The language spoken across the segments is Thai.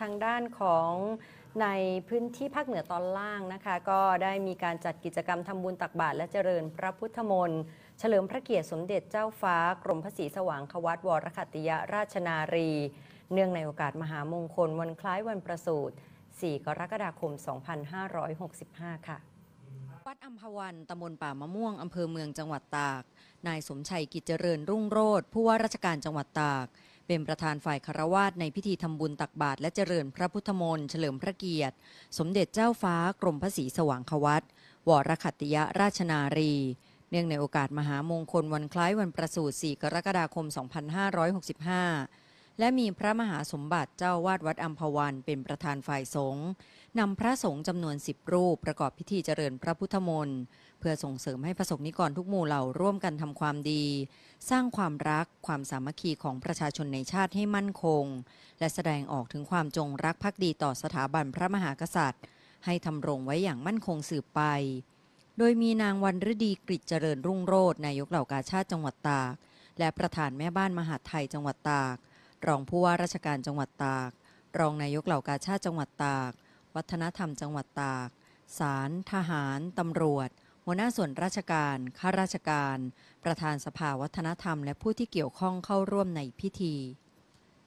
ทางด้านของในพื้นที่ภาคเหนือตอนล่างนะคะ ก็ได้มีการจัดกิจกรรมทำบุญตักบาตรและเจริญพระพุทธมนต์เฉลิมพระเกียรติสมเด็จเจ้าฟ้า กรมพระศรีสว่างควัตวรคัติยะราชนารี เนื่องในโอกาสมหามงคลวันคล้ายวันประสูติ 4 กรกฎาคม 2565 ค่ะ วัดอัมพวันตำบลป่ามะม่วง อำเภอเมืองจังหวัดตาก นายสมชัย กิจเจริญ รุ่งโรธผู้ว่าราชการจังหวัดตากเป็นประธานฝ่ายคารวาสในพิธีทำบุญตักบาตรและเจริญพระพุทธมนต์เฉลิมพระเกียรติ สมเด็จเจ้าฟ้ากรมพระศรีสว่างควัตวรคัติยราชนารี เนื่องในโอกาสมหามงคลวันคล้ายวันประสูติ 4 กรกฎาคม 2565และมีพระมหาสมบัติเจ้าวาดวัดอัมพวัน เป็นประธานฝ่ายสงฆ์นำพระสงฆ์จำนวนสิบรูปประกอบพิธีเจริญพระพุทธมนต์เพื่อส่งเสริมให้ประสงนิกรทุกหมู่เหล่าร่วมกันทำความดี สร้างความรักความสามัคคีของประชาชนในชาติให้มั่นคง และแสดงออกถึงความจงรักภักดีต่อสถาบันพระมหากษัตริย์ ให้ทำรงไว้อย่างมั่นคงสืบไป โดยมีนางวันฤดีกริจเจริญรุ่งโรจน์นายกเหล่ากาชาติจังหวัดตาก และประธานแม่บ้านมหาไทยจังหวัดตากรองผู้ว่าราชการจังหวัดตาก รองนายกเหล่ากาชาติจังหวัดตาก วัฒนธรรมจังหวัดตากศาลทหาร ตำรวจ หัวหน้าส่วนราชการ ข้าราชการ ประธานสภาวัฒนธรรมและผู้ที่เกี่ยวข้องเข้าร่วมในพิธี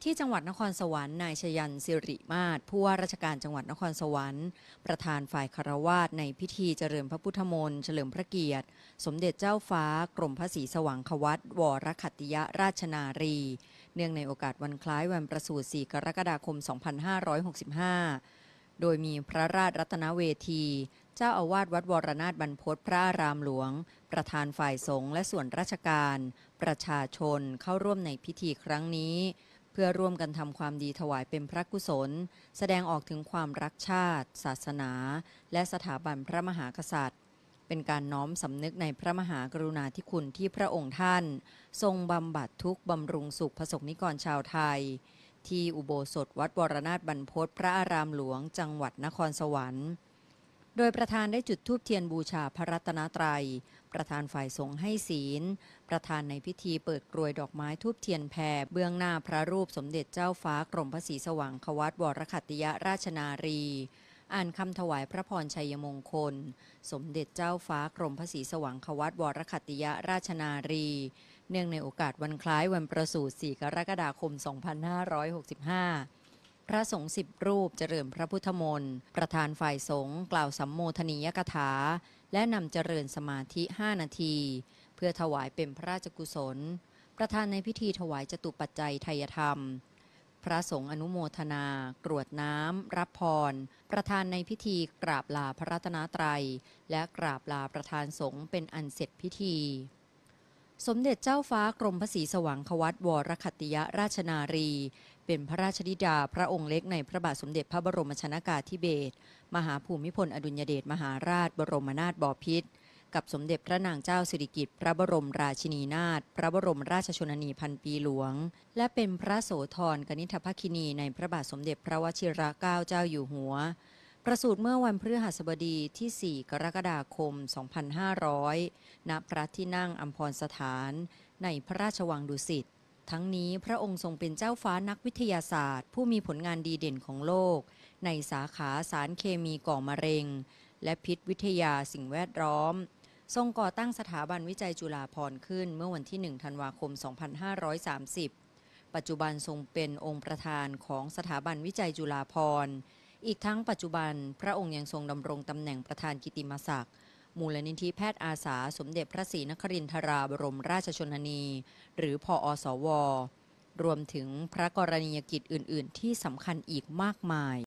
ที่จังหวัดนครสวรรค์ นายชยันสิริมาศ ผู้ว่าราชการจังหวัดนครสวรรค์ ประธานฝ่ายคารวาสในพิธีเจริญพระพุทธมนต์เฉลิมพระเกียรติ สมเด็จเจ้าฟ้ากรมพระศรีสว่างควัตวรคัตติยราชนารีเนื่องในโอกาสวันคล้าย วันประสูติ4กรกฎาคม 2565 โดยมีพระราชรัตนเวที เจ้าอาวาสวัดวรนาถบรรพตพระรามหลวง ประธานฝ่ายสงฆ์และส่วนราชการ ประชาชนเข้าร่วมในพิธีครั้งนี้ เพื่อร่วมกันทำความดีถวายเป็นพระกุศล แสดงออกถึงความรักชาติ ศาสนา และสถาบันพระมหากษัตริย์เป็นการน้อมสำนึกในพระมหากรุณาธิคุณที่พระองค์ท่าน ทรงบำบัดทุกบำรุงสุขประสมนิกรชาวไทย ที่อุโบสถวัดวรนาถบรรพศพระอารามหลวง จังหวัดนครสวรรค์ โดยประธานได้จุดธูปเทียนบูชาพระรัตนตรยัย ประธานฝ่ายสงฆ์ให้ศีล ประธานในพิธีเปิดกรวยดอกไม้ทูบเทียนแผ่เบื้องหน้าพระรูปสมเด็จเจ้าฟ้ากรมพระศรีสว่างควัตวรคัตติยราชนารีอ่านคำถวายพระพรชัยมงคล สมเด็จเจ้าฟ้ากรมพระศรีสว่างควัตวรคัติยราชนารี เนื่องในโอกาสวันคล้ายวันประสูติ 4 กรกฎาคม 2565 พระสงฆ์สิบรูปเจริญพระพุทธมนต์ประธานฝ่ายสงฆ์กล่าวสัมโมทนียกถา และนำเจริญสมาธิ 5 นาที เพื่อถวายเป็นพระราชกุศล ประธานในพิธีถวายจตุปัจจัยไทยธรรมพระสงฆ์อนุโมทนา กรวดน้ำรับพร ประธานในพิธี กราบลาพระรัตนตรัย และกราบลาประธานสงฆ์เป็นอันเสร็จพิธี สมเด็จเจ้าฟ้ากรมพระศรีสว่างควัตวรคติยราชนารี เป็นพระราชธิดาพระองค์เล็กในพระบาทสมเด็จพระบรมชนากาธิเบศรมหาภูมิพลอดุลยเดชมหาราช บรมนาถบพิตรกับสมเด็จพระนางเจ้าสิริกิติ์พระบรมราชินีนาถพระบรมราชชนนีพันปีหลวง และเป็นพระโสธรกนิธภคินีในพระบาทสมเด็จพระวชิรเกล้าเจ้าอยู่หัว ประสูติเมื่อวันพฤหัสบดีที่ 4 กรกฎาคม 2500ณพระที่นั่งอัมพรสถาน ในพระราชวังดุสิตทั้งนี้พระองค์ทรงเป็นเจ้าฟ้านักวิทยาศาสตร์ ผู้มีผลงานดีเด่นของโลก ในสาขาสารเคมีก่อมะเร็ง และพิษวิทยาสิ่งแวดล้อมทรงก่อตั้งสถาบันวิจัยจุฬาภร์ขึ้น เมื่อวันที่ 1 ธันวาคม 2530 ปัจจุบันทรงเป็นองค์ประธานของสถาบันวิจัยจุฬาภร์อีกทั้งปัจจุบัน พระองค์ยังทรงดำรงตำแหน่งประธานกิติมศักดิ์ มูลนิธิแพทย์อาสาสมเด็จพระศรีนครินทราบรมราชชนนี หรือพออสว รวมถึงพระกรณียกิจอื่น ๆ ที่สำคัญอีกมากมาย